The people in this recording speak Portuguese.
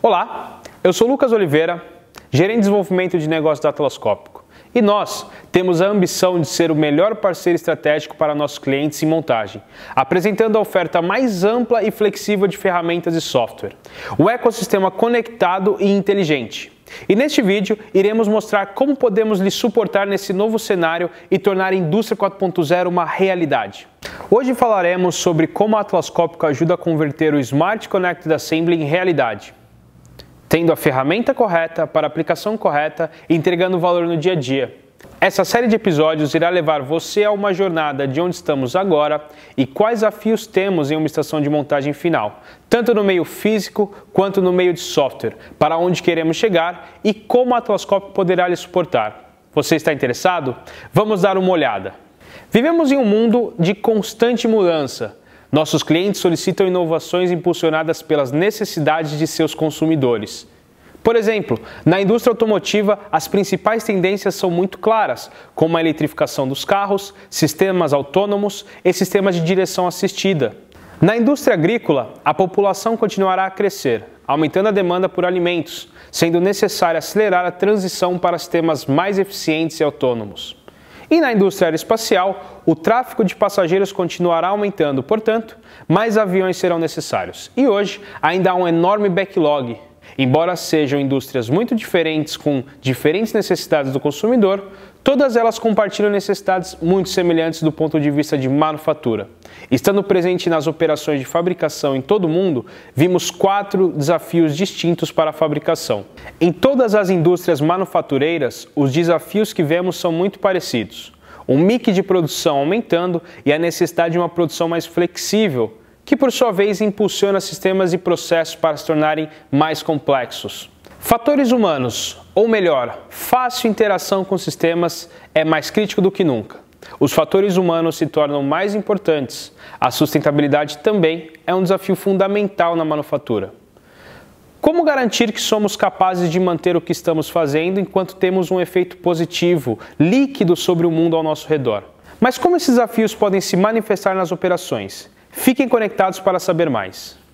Olá, eu sou Lucas Oliveira, gerente de desenvolvimento de negócios da Telescópico. E nós temos a ambição de ser o melhor parceiro estratégico para nossos clientes em montagem, apresentando a oferta mais ampla e flexível de ferramentas e software, o ecossistema conectado e inteligente. E neste vídeo iremos mostrar como podemos lhe suportar nesse novo cenário e tornar a indústria 4.0 uma realidade. Hoje falaremos sobre como a Atlascópico ajuda a converter o Smart Connected Assembly em realidade tendo a ferramenta correta para a aplicação correta e entregando valor no dia a dia. Essa série de episódios irá levar você a uma jornada de onde estamos agora e quais desafios temos em uma estação de montagem final, tanto no meio físico quanto no meio de software, para onde queremos chegar e como a Atlascop poderá lhe suportar. Você está interessado? Vamos dar uma olhada. Vivemos em um mundo de constante mudança, nossos clientes solicitam inovações impulsionadas pelas necessidades de seus consumidores. Por exemplo, na indústria automotiva, as principais tendências são muito claras, como a eletrificação dos carros, sistemas autônomos e sistemas de direção assistida. Na indústria agrícola, a população continuará a crescer, aumentando a demanda por alimentos, sendo necessário acelerar a transição para sistemas mais eficientes e autônomos. E na indústria aeroespacial, o tráfego de passageiros continuará aumentando, portanto, mais aviões serão necessários. E hoje ainda há um enorme backlog Embora sejam indústrias muito diferentes, com diferentes necessidades do consumidor, todas elas compartilham necessidades muito semelhantes do ponto de vista de manufatura. Estando presente nas operações de fabricação em todo o mundo, vimos quatro desafios distintos para a fabricação. Em todas as indústrias manufatureiras, os desafios que vemos são muito parecidos. Um mix de produção aumentando e a necessidade de uma produção mais flexível, que por sua vez impulsiona sistemas e processos para se tornarem mais complexos. Fatores humanos, ou melhor, fácil interação com sistemas, é mais crítico do que nunca. Os fatores humanos se tornam mais importantes. A sustentabilidade também é um desafio fundamental na manufatura. Como garantir que somos capazes de manter o que estamos fazendo enquanto temos um efeito positivo, líquido sobre o mundo ao nosso redor? Mas como esses desafios podem se manifestar nas operações? Fiquem conectados para saber mais.